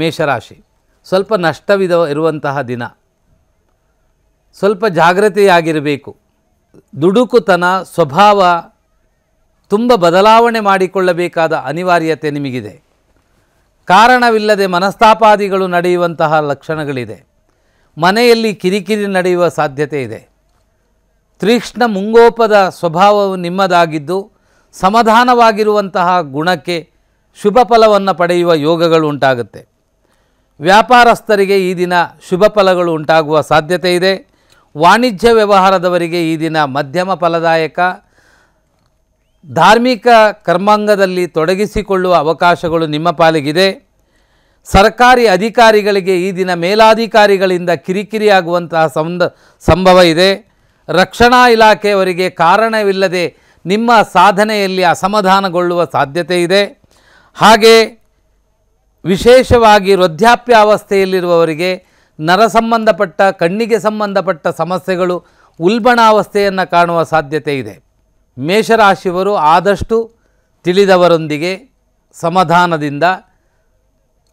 ಮೇಷರಾಶಿ ಸ್ವಲ್ಪ ನಷ್ಟವಿದ ಇರುವಂತಹ ದಿನ ಸ್ವಲ್ಪ ಜಾಗ್ರತೆಯಾಗಿರಬೇಕು ದುಡುಕುತನ ಸ್ವಭಾವ ತುಂಬ ಬದಲಾವಣೆ ಮಾಡಿಕೊಳ್ಳಬೇಕಾದ ಅನಿವಾರ್ಯತೆ ನಿಮಗಿದೆ ಕಾರಣವಿಲ್ಲದೆ ಮನಸ್ತಾಪಾದಿಗಳು ನಡೆಯುವಂತಹ ಲಕ್ಷಣಗಳಿದೆ ಮನೆಯಲ್ಲಿ ಕಿರಿಕಿರಿ ನಡೆಯುವ ಸಾಧ್ಯತೆ ಇದೆ ತೀಕ್ಷ್ಣ ಮುಂಗೋಪದ ಸ್ವಭಾವವು ನಿಮ್ಮದಾಗಿದ್ದು ಸಮಾಧಾನವಾಗಿರುವಂತಹ ಗುಣಕ್ಕೆ ಶುಭ ಫಲವನ್ನು ಪಡೆಯುವ ಯೋಗಗಳು ಉಂಟಾಗುತ್ತೆ ವ್ಯಾಪಾರಸ್ಥರಿಗೆ ಈ ದಿನ ಶುಭ ಫಲಗಳು ಉಂಟಾಗುವ ಸಾಧ್ಯತೆ ಇದೆ ವಾಣಿಜ್ಯ ವ್ಯವಹಾರದವರಿಗೆ ಈ ದಿನ ಮಧ್ಯಮ ಫಲದಾಯಕ ಧಾರ್ಮಿಕ ಕರ್ಮಾಂಗದಲ್ಲಿ ತೊಡಗಿಸಿಕೊಳ್ಳುವ ಅವಕಾಶಗಳು ನಿಮ್ಮ ಪಾಲಿಗಿದೆ ಸರ್ಕಾರಿ ಅಧಿಕಾರಿಗಳಿಗೆ ಈ ದಿನ ಮೇಲಾಧಿಕಾರಿಗಳಿಂದ ಕಿರಿಕಿರಿಯಾಗುವಂತಹ ಸಂದ ಸಂಭವ ಇದೆ ರಕ್ಷಣಾ ಇಲಾಖೆಯವರಿಗೆ ಕಾರಣವಿಲ್ಲದೆ ನಿಮ್ಮ ಸಾಧನೆಯಲ್ಲಿ ಅಸಮಾಧಾನಗೊಳ್ಳುವ ಸಾಧ್ಯತೆ ಇದೆ ಹಾಗೆ ವಿಶೇಷವಾಗಿ ವೃದ್ಧಾಪ್ಯಾವಸ್ಥೆಯಲ್ಲಿರುವವರಿಗೆ ನರ ಸಂಬಂಧಪಟ್ಟ ಕಣ್ಣಿಗೆ ಸಂಬಂಧಪಟ್ಟ ಸಮಸ್ಯೆಗಳು ಉಲ್ಬಣಾವಸ್ಥೆಯನ್ನು ಕಾಣುವ ಸಾಧ್ಯತೆ ಇದೆ ಮೇಷರಾಶಿಯವರು ಆದಷ್ಟು ತಿಳಿದವರೊಂದಿಗೆ ಸಮಾಧಾನದಿಂದ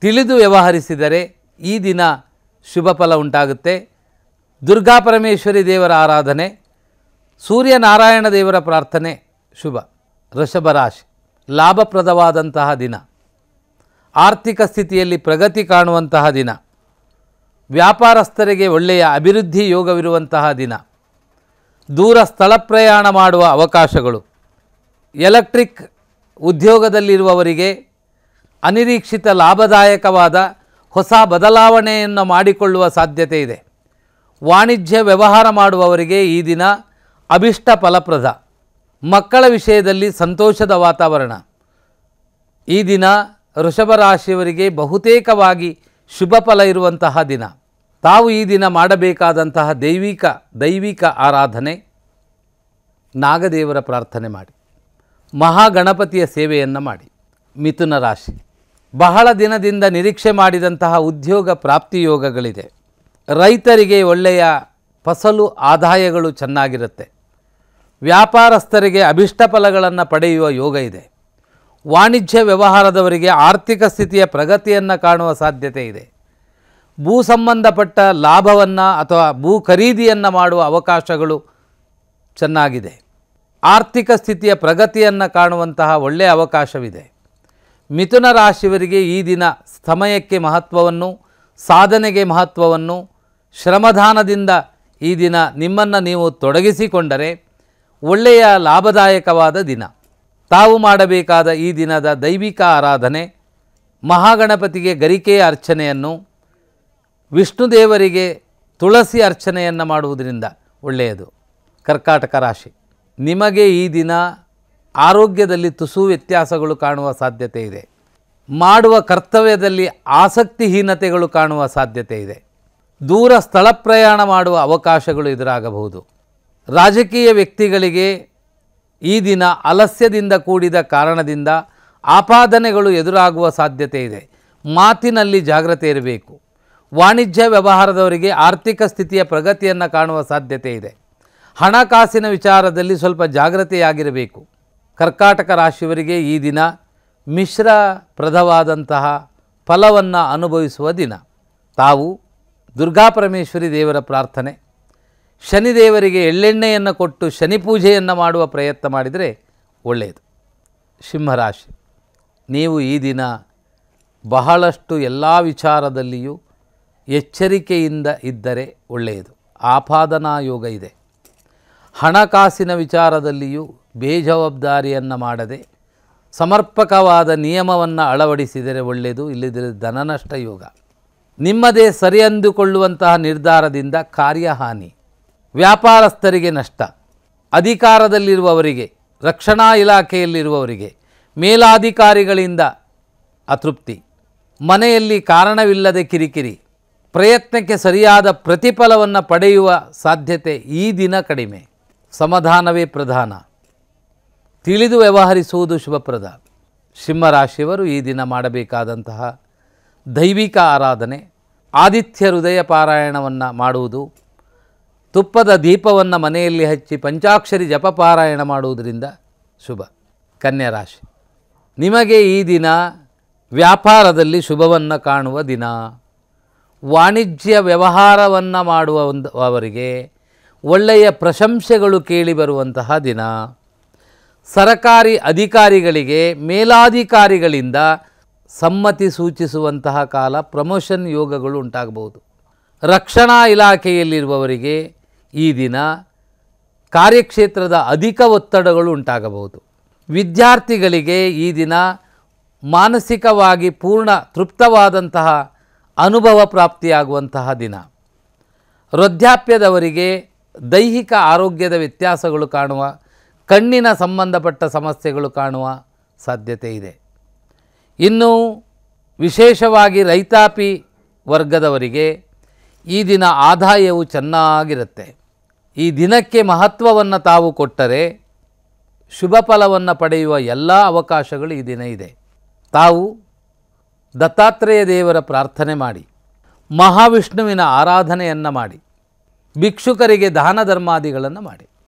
ತಿಳಿದು ವ್ಯವಹರಿಸಿದರೆ ಈ ದಿನ ಶುಭ ಫಲ ಉಂಟಾಗುತ್ತೆ ದುರ್ಗಾ ಪರಮೇಶ್ವರಿ ದೇವರ ಆರಾಧನೆ ಸೂರ್ಯನಾರಾಯಣ ದೇವರ ಪ್ರಾರ್ಥನೆ ಶುಭ ವೃಷಭ ರಾಶಿ ಲಾಭಪ್ರದವಾದಂತಹ ದಿನ ಆರ್ಥಿಕ ಸ್ಥಿತಿಯಲ್ಲಿ ಪ್ರಗತಿ ಕಾಣುವಂತಹ ದಿನ ವ್ಯಾಪಾರಸ್ಥರಿಗೆ ಒಳ್ಳೆಯ ಅಭಿವೃದ್ಧಿ ಯೋಗವಿರುವಂತಹ ದಿನ ದೂರ ಸ್ಥಳ ಪ್ರಯಾಣ ಮಾಡುವ ಅವಕಾಶಗಳು ಎಲೆಕ್ಟ್ರಿಕ್ ಉದ್ಯೋಗದಲ್ಲಿರುವವರಿಗೆ ಅನಿರೀಕ್ಷಿತ ಲಾಭದಾಯಕವಾದ ಹೊಸ ಬದಲಾವಣೆಯನ್ನು ಮಾಡಿಕೊಳ್ಳುವ ಸಾಧ್ಯತೆ ಇದೆ ವಾಣಿಜ್ಯ ವ್ಯವಹಾರ ಮಾಡುವವರಿಗೆ ಈ ದಿನ ಅಭಿಷ್ಟ ಫಲಪ್ರದ ಮಕ್ಕಳ ವಿಷಯದಲ್ಲಿ ಸಂತೋಷದ ವಾತಾವರಣ ಈ ದಿನ ವೃಷಭ ರಾಶಿಯವರಿಗೆ ಬಹುತೇಕವಾಗಿ ಶುಭ ಫಲ ಇರುವಂತಹ ದಿನ ತಾವು ಈ ದಿನ ಮಾಡಬೇಕಾದಂತಹ ದೈವಿಕ ದೈವಿಕ ಆರಾಧನೆ ನಾಗದೇವರ ಪ್ರಾರ್ಥನೆ ಮಾಡಿ ಮಹಾಗಣಪತಿಯ ಸೇವೆಯನ್ನು ಮಾಡಿ ಮಿಥುನ ರಾಶಿ ಬಹಳ ದಿನದಿಂದ ನಿರೀಕ್ಷೆ ಮಾಡಿದಂತಹ ಉದ್ಯೋಗ ಪ್ರಾಪ್ತಿಯೋಗಗಳಿದೆ ರೈತರಿಗೆ ಒಳ್ಳೆಯ ಫಸಲು ಆದಾಯಗಳು ಚೆನ್ನಾಗಿರುತ್ತೆ ವ್ಯಾಪಾರಸ್ಥರಿಗೆ ಅಭಿಷ್ಟ ಫಲಗಳನ್ನು ಪಡೆಯುವ ಯೋಗ ಇದೆ ವಾಣಿಜ್ಯ ವ್ಯವಹಾರದವರಿಗೆ ಆರ್ಥಿಕ ಸ್ಥಿತಿಯ ಪ್ರಗತಿಯನ್ನು ಕಾಣುವ ಸಾಧ್ಯತೆ ಇದೆ ಭೂ ಸಂಬಂಧಪಟ್ಟ ಲಾಭವನ್ನು ಅಥವಾ ಭೂ ಖರೀದಿಯನ್ನು ಮಾಡುವ ಅವಕಾಶಗಳು ಚೆನ್ನಾಗಿದೆ ಆರ್ಥಿಕ ಸ್ಥಿತಿಯ ಪ್ರಗತಿಯನ್ನು ಕಾಣುವಂತಹ ಒಳ್ಳೆಯ ಅವಕಾಶವಿದೆ ಮಿಥುನ ರಾಶಿಯವರಿಗೆ ಈ ದಿನ ಸಮಯಕ್ಕೆ ಮಹತ್ವವನ್ನು ಸಾಧನೆಗೆ ಮಹತ್ವವನ್ನು ಶ್ರಮದಾನದಿಂದ ಈ ದಿನ ನಿಮ್ಮನ್ನು ನೀವು ತೊಡಗಿಸಿಕೊಂಡರೆ ಒಳ್ಳೆಯ ಲಾಭದಾಯಕವಾದ ದಿನ ತಾವು ಮಾಡಬೇಕಾದ ಈ ದಿನದ ದೈವಿಕ ಆರಾಧನೆ ಮಹಾಗಣಪತಿಗೆ ಗರಿಕೆಯ ಅರ್ಚನೆಯನ್ನು ವಿಷ್ಣು ದೇವರಿಗೆ ತುಳಸಿ ಅರ್ಚನೆಯನ್ನು ಮಾಡುವುದರಿಂದ ಒಳ್ಳೆಯದು ಕರ್ಕಾಟಕ ರಾಶಿ ನಿಮಗೆ ಈ ದಿನ ಆರೋಗ್ಯದಲ್ಲಿ ತುಸು ವ್ಯತ್ಯಾಸಗಳು ಕಾಣುವ ಸಾಧ್ಯತೆ ಇದೆ ಮಾಡುವ ಕರ್ತವ್ಯದಲ್ಲಿ ಆಸಕ್ತಿಹೀನತೆಗಳು ಕಾಣುವ ಸಾಧ್ಯತೆ ಇದೆ ದೂರ ಸ್ಥಳ ಪ್ರಯಾಣ ಮಾಡುವ ಅವಕಾಶಗಳು ಎದುರಾಗಬಹುದು ರಾಜಕೀಯ ವ್ಯಕ್ತಿಗಳಿಗೆ ಈ ದಿನ ಅಲಸ್ಯದಿಂದ ಕೂಡಿದ ಕಾರಣದಿಂದ ಆಪಾದನೆಗಳು ಎದುರಾಗುವ ಸಾಧ್ಯತೆ ಇದೆ ಮಾತಿನಲ್ಲಿ ಜಾಗ್ರತೆ ಇರಬೇಕು ವಾಣಿಜ್ಯ ವ್ಯವಹಾರದವರಿಗೆ ಆರ್ಥಿಕ ಸ್ಥಿತಿಯ ಪ್ರಗತಿಯನ್ನು ಕಾಣುವ ಸಾಧ್ಯತೆ ಇದೆ ಹಣಕಾಸಿನ ವಿಚಾರದಲ್ಲಿ ಸ್ವಲ್ಪ ಜಾಗ್ರತೆಯಾಗಿರಬೇಕು ಕರ್ಕಾಟಕ ರಾಶಿಯವರಿಗೆ ಈ ದಿನ ಮಿಶ್ರ ಪ್ರದವಾದಂತಹ ಫಲವನ್ನು ಅನುಭವಿಸುವ ದಿನ ತಾವು ದುರ್ಗಾಪರಮೇಶ್ವರಿ ದೇವರ ಪ್ರಾರ್ಥನೆ ಶನಿದೇವರಿಗೆ ಎಳ್ಳೆಣ್ಣೆಯನ್ನು ಕೊಟ್ಟು ಶನಿ ಪೂಜೆಯನ್ನು ಮಾಡುವ ಪ್ರಯತ್ನ ಮಾಡಿದರೆ ಒಳ್ಳೆಯದು ಸಿಂಹರಾಶಿ ನೀವು ಈ ದಿನ ಬಹಳಷ್ಟು ಎಲ್ಲ ವಿಚಾರದಲ್ಲಿಯೂ ಎಚ್ಚರಿಕೆಯಿಂದ ಇದ್ದರೆ ಒಳ್ಳೆಯದು ಆಪಾದನಾ ಯೋಗ ಇದೆ ಹಣಕಾಸಿನ ವಿಚಾರದಲ್ಲಿಯೂ ಬೇಜವಾಬ್ದಾರಿಯನ್ನು ಮಾಡದೆ ಸಮರ್ಪಕವಾದ ನಿಯಮವನ್ನು ಅಳವಡಿಸಿದರೆ ಒಳ್ಳೆಯದು ಇಲ್ಲದಿದ್ದರೆ ಧನನಷ್ಟ ಯೋಗ ನಿಮ್ಮದೇ ಸರಿ ಅಂದುಕೊಳ್ಳುವಂತಹ ನಿರ್ಧಾರದಿಂದ ಕಾರ್ಯಹಾನಿ ವ್ಯಾಪಾರಸ್ಥರಿಗೆ ನಷ್ಟ ಅಧಿಕಾರದಲ್ಲಿರುವವರಿಗೆ ರಕ್ಷಣಾ ಇಲಾಖೆಯಲ್ಲಿರುವವರಿಗೆ ಮೇಲಾಧಿಕಾರಿಗಳಿಂದ ಅತೃಪ್ತಿ ಮನೆಯಲ್ಲಿ ಕಾರಣವಿಲ್ಲದೆ ಕಿರಿಕಿರಿ ಪ್ರಯತ್ನಕ್ಕೆ ಸರಿಯಾದ ಪ್ರತಿಫಲವನ್ನು ಪಡೆಯುವ ಸಾಧ್ಯತೆ ಈ ದಿನ ಕಡಿಮೆ ಸಮಾಧಾನವೇ ಪ್ರಧಾನ ತಿಳಿದು ವ್ಯವಹರಿಸುವುದು ಶುಭಪ್ರದ ಸಿಂಹರಾಶಿಯವರು ಈ ದಿನ ಮಾಡಬೇಕಾದಂತಹ ದೈವಿಕ ಆರಾಧನೆ ಆದಿತ್ಯ ಹೃದಯ ಪಾರಾಯಣವನ್ನು ಮಾಡುವುದು ತುಪ್ಪದ ದೀಪವನ್ನು ಮನೆಯಲ್ಲಿ ಹಚ್ಚಿ ಪಂಚಾಕ್ಷರಿ ಜಪಪಾರಾಯಣ ಮಾಡುವುದರಿಂದ ಶುಭ ಕನ್ಯಾ ರಾಶಿ ನಿಮಗೆ ಈ ದಿನ ವ್ಯಾಪಾರದಲ್ಲಿ ಶುಭವನ್ನು ಕಾಣುವ ದಿನ ವಾಣಿಜ್ಯ ವ್ಯವಹಾರವನ್ನು ಮಾಡುವ ಒಂದು ಅವರಿಗೆ ಒಳ್ಳೆಯ ಪ್ರಶಂಸೆಗಳು ಕೇಳಿಬರುವಂತಹ ದಿನ ಸರಕಾರಿ ಅಧಿಕಾರಿಗಳಿಗೆ ಮೇಲಾಧಿಕಾರಿಗಳಿಂದ ಸಮ್ಮತಿ ಸೂಚಿಸುವಂತಹ ಕಾಲ ಪ್ರಮೋಷನ್ ಯೋಗಗಳು ಉಂಟಾಗಬಹುದು ರಕ್ಷಣಾ ಇಲಾಖೆಯಲ್ಲಿರುವವರಿಗೆ ಈ ದಿನ ಕಾರ್ಯಕ್ಷೇತ್ರದ ಅಧಿಕ ಒತ್ತಡಗಳು ಉಂಟಾಗಬಹುದು ವಿದ್ಯಾರ್ಥಿಗಳಿಗೆ ಈ ದಿನ ಮಾನಸಿಕವಾಗಿ ಪೂರ್ಣ ತೃಪ್ತವಾದಂತಹ ಅನುಭವ ಪ್ರಾಪ್ತಿಯಾಗುವಂತಹ ದಿನ ವೃದ್ಧಾಪ್ಯದವರಿಗೆ ದೈಹಿಕ ಆರೋಗ್ಯದ ವ್ಯತ್ಯಾಸಗಳು ಕಾಣುವ ಕಣ್ಣಿನ ಸಂಬಂಧಪಟ್ಟ ಸಮಸ್ಯೆಗಳು ಕಾಣುವ ಸಾಧ್ಯತೆ ಇದೆ ಇನ್ನು ವಿಶೇಷವಾಗಿ ರೈತಾಪಿ ವರ್ಗದವರಿಗೆ ಈ ದಿನ ಆದಾಯವು ಚೆನ್ನಾಗಿರುತ್ತೆ ಈ ದಿನಕ್ಕೆ ಮಹತ್ವವನ್ನು ತಾವು ಕೊಟ್ಟರೆ ಶುಭ ಫಲವನ್ನು ಪಡೆಯುವ ಎಲ್ಲ ಅವಕಾಶಗಳು ಈ ದಿನ ಇದೆ ತಾವು ದತ್ತಾತ್ರೇಯ ದೇವರ ಪ್ರಾರ್ಥನೆ ಮಾಡಿ ಮಹಾವಿಷ್ಣುವಿನ ಆರಾಧನೆಯನ್ನು ಮಾಡಿ ಭಿಕ್ಷುಕರಿಗೆ ದಾನ ಧರ್ಮಾದಿಗಳನ್ನು ಮಾಡಿ